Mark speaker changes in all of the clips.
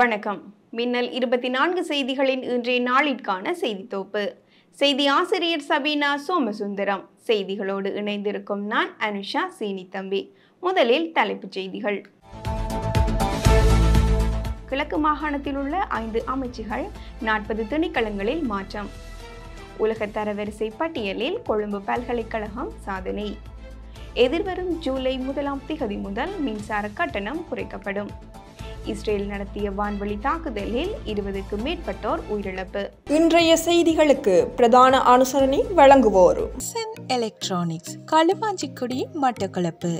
Speaker 1: வணக்கம் மின்னல் இருபத்தி நான்கு செய்திகளின் இன்றைய நாளிற்கான செய்தி தொகுப்பு செய்தி ஆசிரியர் சபீனா சோமசுந்தரம் செய்திகளோடு இணைந்திருக்கும் நான் அனுஷா சீனி தம்பி முதலில் தலைப்புச் செய்திகள் கிழக்கு மாகாணத்தில் உள்ள ஐந்து அமைச்சுகள் நாற்பது திணைக்களங்களில் மாற்றம் உலக தரவரிசை பட்டியலில் கொழும்பு பல்கலைக்கழகம் சாதனை எதிர்வரும் ஜூலை முதலாம் திகதி முதல் மின்சார கட்டணம் குறைக்கப்படும் இஸ்ரேல் நடத்திய வான்வழி தாக்குதலில் இருபதுக்கும் மேற்பட்டோர் உயிரிழப்பு
Speaker 2: இன்றைய செய்திகளுக்கு பிரதான அனுசரணை வழங்குவோர் எலக்ட்ரானிக்ஸ்
Speaker 1: களுவாஞ்சிக்குடி
Speaker 3: மட்டக்களப்பு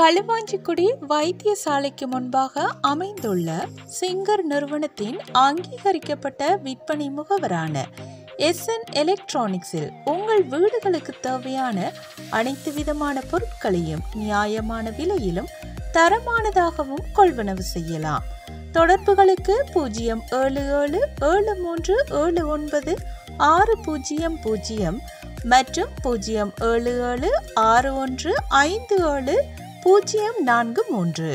Speaker 3: களுவாஞ்சிக்குடி வைத்தியசாலைக்கு முன்பாக அமைந்துள்ள சிங்கர் நிறுவனத்தின் அங்கீகரிக்கப்பட்ட விற்பனை முகவரான எஸ்என் எலக்ட்ரானிக்ஸில் உங்கள் வீடுகளுக்கு தேவையான அனைத்து விதமான பொருட்களையும் நியாயமான விலையிலும் தரமானதாகவும் கொள்வனவு செய்யலாம் தொடர்புகளுக்கு பூஜ்ஜியம் ஏழு ஏழு ஏழு மூன்று ஏழு ஒன்பது ஆறு பூஜ்ஜியம் பூஜ்ஜியம் மற்றும் பூஜ்ஜியம் ஏழு ஏழு ஆறு ஒன்று ஐந்து ஏழு பூஜ்ஜியம் நான்கு மூன்று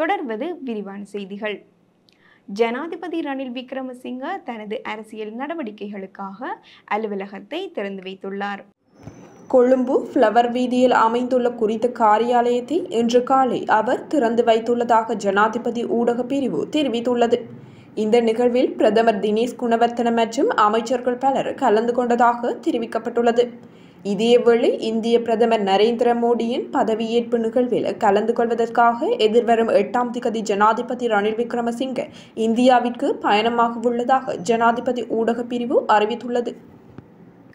Speaker 1: தொடர்வது விரிவான செய்திகள் ஜனாதிபதி ரணில் விக்ரமசிங்க தனது அரசியல் நடவடிக்கைகளுக்காக அலுவலகத்தை திறந்து
Speaker 2: வைத்துள்ளார் கொழும்பு ஃப்ளவர் வீதியில் அமைந்துள்ள குறித்த காரியாலயத்தை இன்று காலை அவர் திறந்து வைத்துள்ளதாக ஜனாதிபதி ஊடக பிரிவு தெரிவித்துள்ளது இந்த நிகழ்வில் பிரதமர் தினேஷ் குணவர்த்தன மற்றும் அமைச்சர்கள் பலர் கலந்து கொண்டதாக தெரிவிக்கப்பட்டுள்ளது இதேவேளை இந்திய பிரதமர் நரேந்திர மோடியின் பதவியேற்பு நிகழ்வில் கலந்து கொள்வதற்காக எதிர்வரும் எட்டாம் திகதி ஜனாதிபதி ரணில் விக்ரமசிங்க இந்தியாவிற்கு பயணமாக உள்ளதாக ஜனாதிபதி ஊடக பிரிவு அறிவித்துள்ளது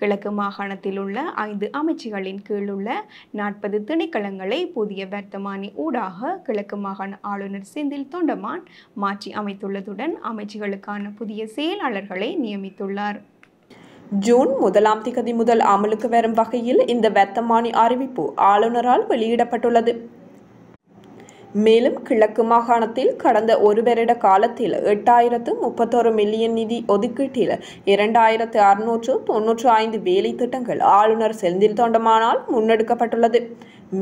Speaker 2: கிழக்கு
Speaker 1: மாகாணத்தில் உள்ள ஐந்து அமைச்சுகளின் கீழ் உள்ள நாற்பது திணைக்களங்களை புதிய வர்த்தமானி ஊடாக கிழக்கு மாகாண ஆளுநர் செந்தில் தொண்டமான் மாற்றி அமைத்துள்ளதுடன் அமைச்சுகளுக்கான புதிய செயலாளர்களை நியமித்துள்ளார்
Speaker 2: ஜூன் முதலாம் திகதி முதல் அமலுக்கு வரும் வகையில் இந்த வெத்தமானி அறிவிப்பு ஆளுநரால் வெளியிடப்பட்டுள்ளது மேலும் கிழக்கு மாகாணத்தில் கடந்த ஒரு வருட காலத்தில் எட்டாயிரத்து முப்பத்தோரு மில்லியன் நிதி ஒதுக்கீட்டில் இரண்டாயிரத்து அறுநூற்று தொன்னூற்று ஐந்து வேலை திட்டங்கள் ஆளுநர் செந்தில் தோண்டமானால் முன்னெடுக்கப்பட்டுள்ளது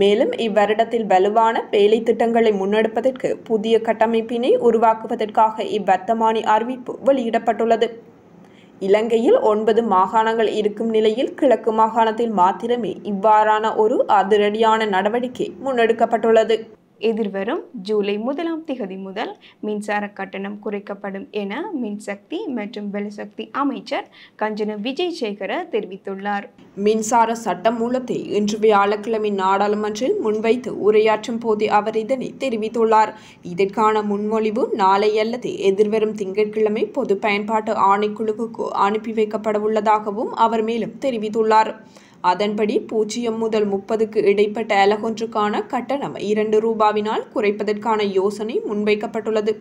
Speaker 2: மேலும் இவ்வருடத்தில் வலுவான வேலை திட்டங்களை முன்னெடுப்பதற்கு புதிய கட்டமைப்பினை உருவாக்குவதற்காக இவ்வர்த்தமானி அறிவிப்பு வெளியிடப்பட்டுள்ளது இலங்கையில் ஒன்பது மாகாணங்கள் இருக்கும் நிலையில் கிழக்கு மாகாணத்தில் மாத்திரமே இவ்வாறான ஒரு அதிரடியான நடவடிக்கை முன்னெடுக்கப்பட்டுள்ளது எதிர்வரும் ஜூலை முதலாம் திகதி முதல் மின்சார கட்டணம் குறைக்கப்படும் என மின்சக்தி மற்றும் வெளிசக்தி அமைச்சர் கஞ்சன விஜய் சேகர தெரிவித்துள்ளார் மின்சார சட்ட மூலத்தை இன்று வியாழக்கிழமை நாடாளுமன்றில் முன்வைத்து உரையாற்றும் போது அவர் இதனை தெரிவித்துள்ளார் இதற்கான முன்மொழிவு நாளை அல்லது எதிர்வரும் திங்கட்கிழமை பொது பயன்பாட்டு ஆணைக்குழுவுக்கு அனுப்பி வைக்கப்பட உள்ளதாகவும் அவர் மேலும் தெரிவித்துள்ளார் அதன்படி பூஜ்ஜியம் முதல் முப்பதுக்கு இடைப்பட்ட அலகொன்றுக்கான கட்டணம் இரண்டு ரூபாவினால் குறைப்பதற்கான யோசனை முன்வைக்கப்பட்டுள்ளது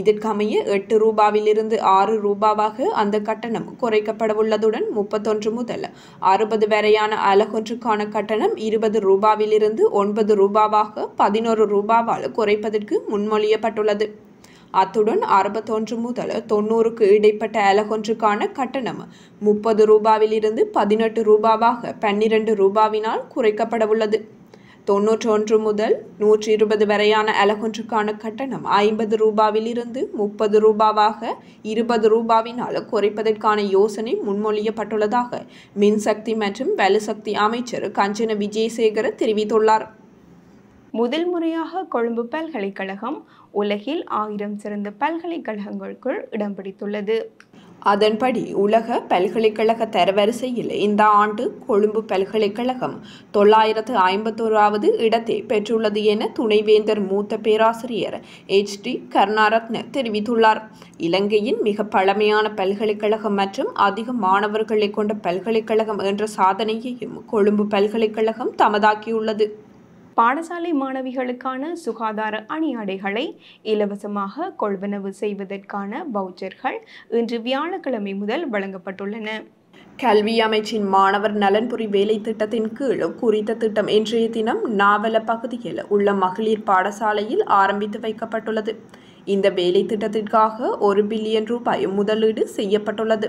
Speaker 2: இதற்கமைய எட்டு ரூபாவிலிருந்து ஆறு ரூபாவாக அந்த கட்டணம் குறைக்கப்படவுள்ளதுடன் முப்பத்தொன்று முதல் அறுபது வரையான அலகொன்றுக்கான கட்டணம் இருபது ரூபாவிலிருந்து ஒன்பது ரூபாவாக பதினோரு ரூபாவால் குறைப்பதற்கு முன்மொழியப்பட்டுள்ளது அத்துடன் அறுபத்தொன்று முதல் தொண்ணூறுக்கு இடைப்பட்ட அலகொன்றுக்கான கட்டணம் முப்பது ரூபாவிலிருந்து பதினெட்டு ரூபாவாக பன்னிரண்டு ரூபாவினால் குறைக்கப்படவுள்ளது ஒன்று முதல் நூற்றி இருபது வரையான அலகொன்றுக்கான கட்டணம் ஐம்பது ரூபாவிலிருந்து முப்பது ரூபாவாக இருபது ரூபாவினால் குறைப்பதற்கான யோசனை முன்மொழியப்பட்டுள்ளதாக மின்சக்தி மற்றும் வலுசக்தி அமைச்சர் கஞ்சன விஜயசேகர தெரிவித்துள்ளார் முதல்
Speaker 1: முறையாக கொழும்பு பல்கலைக்கழகம் உலகில் ஆயிரம் சிறந்த பல்கலைக்கழகங்களுக்குள்
Speaker 2: இடம் பிடித்துள்ளது அதன்படி உலக பல்கலைக்கழக தரவரிசையில் இந்த ஆண்டு கொழும்பு பல்கலைக்கழகம் தொள்ளாயிரத்து ஐம்பத்தோராவது இடத்தை பெற்றுள்ளது என துணைவேந்தர் மூத்த பேராசிரியர் எச் டி கருணாரத்ன தெரிவித்துள்ளார் இலங்கையின் மிக பழமையான பல்கலைக்கழகம் மற்றும் அதிக மாணவர்களை கொண்ட பல்கலைக்கழகம் என்ற சாதனையையும் கொழும்பு பல்கலைக்கழகம் தமதாக்கியுள்ளது பாடசாலை மாணவிகளுக்கான
Speaker 1: சுகாதார அணியாடைகளை இலவசமாக கொள்வனவு செய்வதற்கான
Speaker 2: வவுச்சர்கள் இன்று வியாழக்கிழமை முதல் வழங்கப்பட்டுள்ளன கல்வி அமைச்சின் மாணவர் நலன்புரி வேலை திட்டத்தின் கீழ் குறித்த திட்டம் இன்றைய தினம் நாவல பகுதியில் உள்ள மகளிர் பாடசாலையில் ஆரம்பித்து வைக்கப்பட்டுள்ளது இந்த வேலை திட்டத்திற்காக ஒரு பில்லியன் ரூபாய் முதலீடு செய்யப்பட்டுள்ளது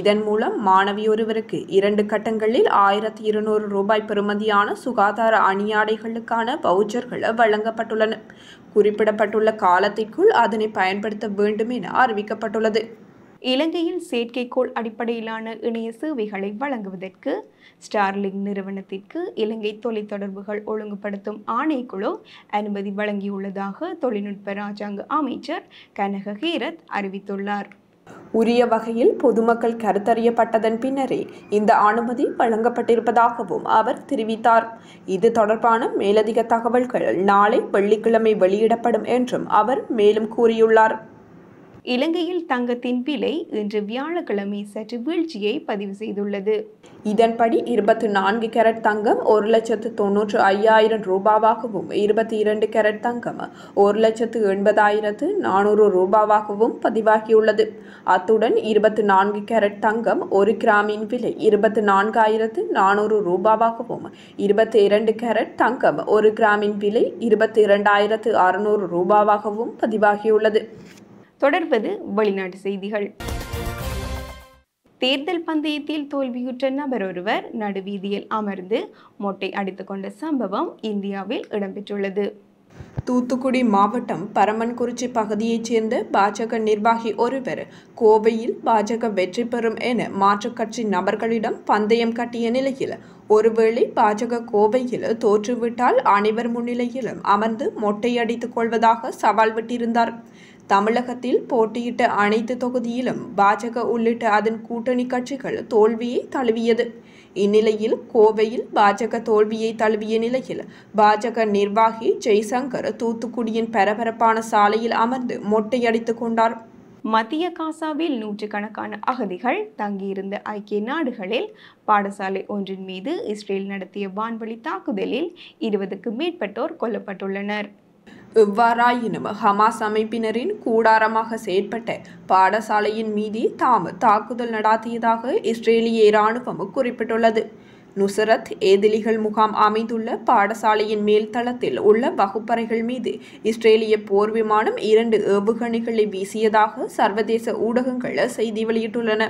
Speaker 2: இதன் மூலம் மாணவி ஒருவருக்கு இரண்டு கட்டங்களில் ஆயிரத்தி இருநூறு ரூபாய் பெறுமதியான சுகாதார அணியாடைகளுக்கான வவுச்சர்கள் வழங்கப்பட்டுள்ளன குறிப்பிடப்பட்டுள்ள காலத்திற்குள் அதனை பயன்படுத்த வேண்டும் என அறிவிக்கப்பட்டுள்ளது இலங்கையில் செயற்கைக்கோள் அடிப்படையிலான இணைய சேவைகளை வழங்குவதற்கு
Speaker 1: ஸ்டார்லிங் நிறுவனத்திற்கு இலங்கை தொலைத்தொடர்புகள் ஒழுங்குபடுத்தும் ஆணைக்குழு அனுமதி வழங்கியுள்ளதாக தொழில்நுட்ப ராஜாங்க அமைச்சர் கனக ஹீரத் அறிவித்துள்ளார்
Speaker 2: உரிய வகையில் பொதுமக்கள் கருத்தறியப்பட்டதன் பின்னரே இந்த அனுமதி வழங்கப்பட்டிருப்பதாகவும் அவர் தெரிவித்தார் இது தொடர்பான மேலதிக தகவல்கள் நாளை வெள்ளிக்கிழமை வெளியிடப்படும் என்றும் அவர் மேலும் கூறியுள்ளார் இலங்கையில் தங்கத்தின் விலை இன்று வியாழக்கிழமை சற்று வீழ்ச்சியை பதிவு செய்துள்ளது இதன்படி இருபத்தி நான்கு கேரட் தங்கம் ஒரு லட்சத்து தொன்னூற்று ஐயாயிரம் ரூபாவாகவும் இருபத்தி இரண்டு கேரட் தங்கம் ஒரு லட்சத்து எண்பதாயிரத்து நானூறு ரூபாவாகவும் பதிவாகியுள்ளது அத்துடன் இருபத்தி நான்கு கேரட் தங்கம் ஒரு கிராமின் விலை இருபத்தி நான்காயிரத்து நானூறு ரூபாவாகவும் இருபத்தி இரண்டு கேரட் தங்கம் ஒரு கிராமின் விலை இருபத்தி இரண்டாயிரத்து அறுநூறு ரூபாவாகவும் பதிவாகியுள்ளது தொடர்வது வெளிநாட்டு
Speaker 1: செய்திகள் தேர்தல் பந்தயத்தில் தோல்வியுற்ற நபர் ஒருவர் நடுவீதியில் அமர்ந்து மொட்டை அடித்து கொண்ட சம்பவம் இந்தியாவில் இடம்பெற்றுள்ளது
Speaker 2: தூத்துக்குடி மாவட்டம் பரமன்குறிச்சி பகுதியைச் சேர்ந்த பாஜக நிர்வாகி ஒருவர் கோவையில் பாஜக வெற்றி பெறும் என மாற்றுக் கட்சி நபர்களிடம் பந்தயம் கட்டிய நிலையில் ஒருவேளை பாஜக கோவையில் தோற்றுவிட்டால் அனைவர் முன்னிலையிலும் அமர்ந்து மொட்டையடித்துக் கொள்வதாக சவால் விட்டிருந்தார் தமிழகத்தில் போட்டியிட்ட அனைத்து தொகுதியிலும் பாஜக உள்ளிட்ட அதன் கூட்டணி கட்சிகள் தோல்வியை தழுவியது இந்நிலையில் கோவையில் பாஜக தோல்வியை தழுவிய நிலையில் பாஜக நிர்வாகி ஜெய்சங்கர் தூத்துக்குடியின் பரபரப்பான சாலையில் அமர்ந்து மொட்டையடித்துக் கொண்டார் மத்திய
Speaker 1: காசாவில் நூற்றுக்கணக்கான அகதிகள் தங்கியிருந்த ஐக்கிய நாடுகளில் பாடசாலை
Speaker 2: ஒன்றின் மீது இஸ்ரேல் நடத்திய வான்வழி தாக்குதலில் இருபதுக்கு மேற்பட்டோர் கொல்லப்பட்டுள்ளனர் எவ்வாறாயினும் ஹமாஸ் அமைப்பினரின் கூடாரமாக செயற்பட்ட பாடசாலையின் மீது தாம் தாக்குதல் நடாத்தியதாக இஸ்ரேலிய இராணுவம் குறிப்பிட்டுள்ளது நுசரத் ஏதிலிகள் முகாம் அமைந்துள்ள பாடசாலையின் மேல்தளத்தில் உள்ள வகுப்பறைகள் மீது இஸ்ரேலிய போர் விமானம் இரண்டு ஏவுகணைகளை வீசியதாக சர்வதேச ஊடகங்கள் செய்தி வெளியிட்டுள்ளன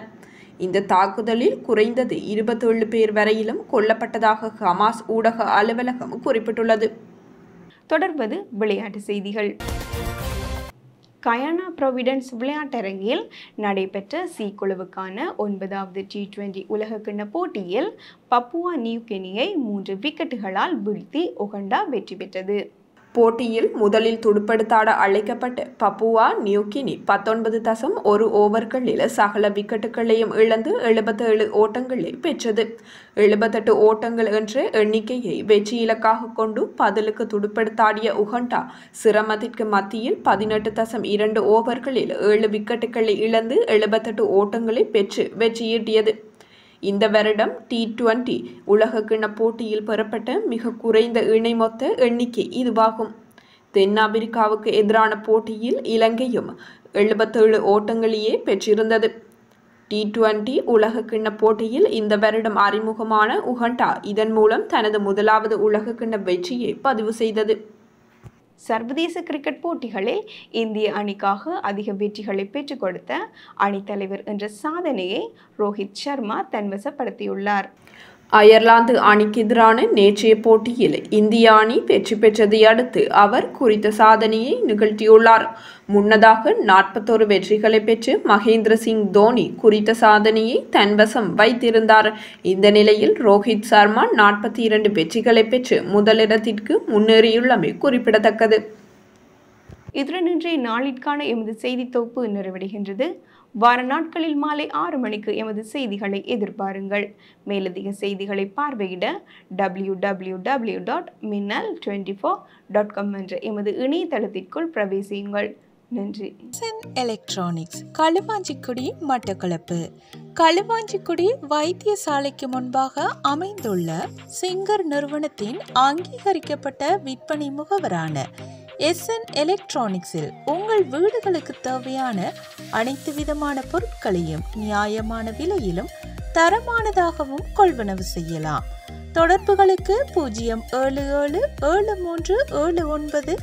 Speaker 2: இந்த தாக்குதலில் குறைந்தது இருபத்தேழு பேர் வரையிலும் கொல்லப்பட்டதாக ஹமாஸ் ஊடக அலுவலகம் குறிப்பிட்டுள்ளது தொடர்வது விளையாட்டு செய்திகள் கயானா ப்ரொவிடன்ஸ் விளையாட்டரங்கில்
Speaker 1: நடைபெற்ற சி குழுவுக்கான ஒன்பதாவது டி டுவெண்டி உலகக்கிண்ண போட்டியில்
Speaker 2: பப்புவா நியூ கெனியை மூன்று விக்கெட்டுகளால் வீழ்த்தி ஒகண்டா வெற்றி பெற்றது போட்டியில் முதலில் துடுப்படுத்தாட அழைக்கப்பட்டு பப்புவா நியூகினி பத்தொன்பது தசம் ஒரு ஓவர்களில் சகல விக்கெட்டுகளையும் இழந்து எழுபத்தேழு ஓட்டங்களை பெற்றது எழுபத்தெட்டு ஓட்டங்கள் என்ற எண்ணிக்கையை வெற்றி இலக்காக கொண்டு பதிலுக்கு துடுப்படுத்தாடிய உகண்டா சிரமத்திற்கு மத்தியில் பதினெட்டு தசம் இரண்டு ஓவர்களில் ஏழு விக்கெட்டுகளை இழந்து எழுபத்தெட்டு ஓட்டங்களை பெற்று வெற்றியீட்டியது இந்த வருடம் டி டுவெண்டி கிண போட்டியில் பெறப்பட்ட மிக குறைந்த இணைமொத்த எண்ணிக்கை இதுவாகும் தென்னாப்பிரிக்காவுக்கு எதிரான போட்டியில் இலங்கையும் எழுபத்தேழு ஓட்டங்களையே பெற்றிருந்தது டி டுவெண்டி கிண்ண போட்டியில் இந்த வருடம் அறிமுகமான உகண்டா இதன் மூலம் தனது முதலாவது உலகக்கிண்ண வெற்றியை பதிவு செய்தது சர்வதேச கிரிக்கெட் போட்டிகளில் இந்திய அணிக்காக அதிக வெற்றிகளை பெற்றுக் கொடுத்த
Speaker 1: அணித்தலைவர் என்ற சாதனையை ரோஹித் சர்மா தன்வசப்படுத்தியுள்ளார்
Speaker 2: அயர்லாந்து அணிக்கு எதிரான நேற்றைய போட்டியில் இந்திய அணி வெற்றி பெற்றதை அடுத்து அவர் குறித்த சாதனையை நிகழ்த்தியுள்ளார் முன்னதாக நாற்பத்தோரு வெற்றிகளை பெற்று மகேந்திர சிங் தோனி குறித்த சாதனையை தன்வசம் வைத்திருந்தார் இந்த நிலையில் ரோஹித் சர்மா நாற்பத்தி இரண்டு வெற்றிகளை பெற்று முதலிடத்திற்கு முன்னேறியுள்ளமை குறிப்பிடத்தக்கது
Speaker 1: இதனின்றி நாளிற்கான எமது செய்தி தொகுப்பு நிறைவடைகின்றது வார நாட்களில் மாலை ஆறு மணிக்கு எமது செய்திகளை எதிர்பாருங்கள் மேலதிக செய்திகளை பார்வையிட W W W dot Minnal twenty four dot com என்ற எமது இணையதளத்திற்குள் பிரவேசியுங்கள் நன்றி
Speaker 3: எலக்ட்ரானிக்ஸ் களுவாஞ்சிக்குடி மட்டக்களப்பு களுவாஞ்சிக்குடி வைத்தியசாலைக்கு முன்பாக அமைந்துள்ள சிங்கர் நிறுவனத்தின் அங்கீகரிக்கப்பட்ட விற்பனை முகவரான எஸ்என் எலக்ட்ரானிக்ஸில் உங்கள் வீடுகளுக்கு தேவையான அனைத்து விதமான பொருட்களையும் நியாயமான விலையிலும் தரமானதாகவும் கொள்வனவு செய்யலாம் தொடர்புகளுக்கு பூஜ்ஜியம் ஏழு ஏழு ஏழு மூன்று ஏழு ஒன்பது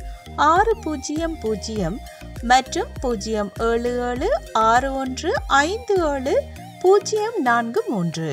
Speaker 3: ஆறு பூஜ்ஜியம் பூஜ்ஜியம் மற்றும் பூஜ்ஜியம் ஏழு ஏழு ஆறு ஒன்று ஐந்து ஏழு பூஜ்ஜியம் நான்கு மூன்று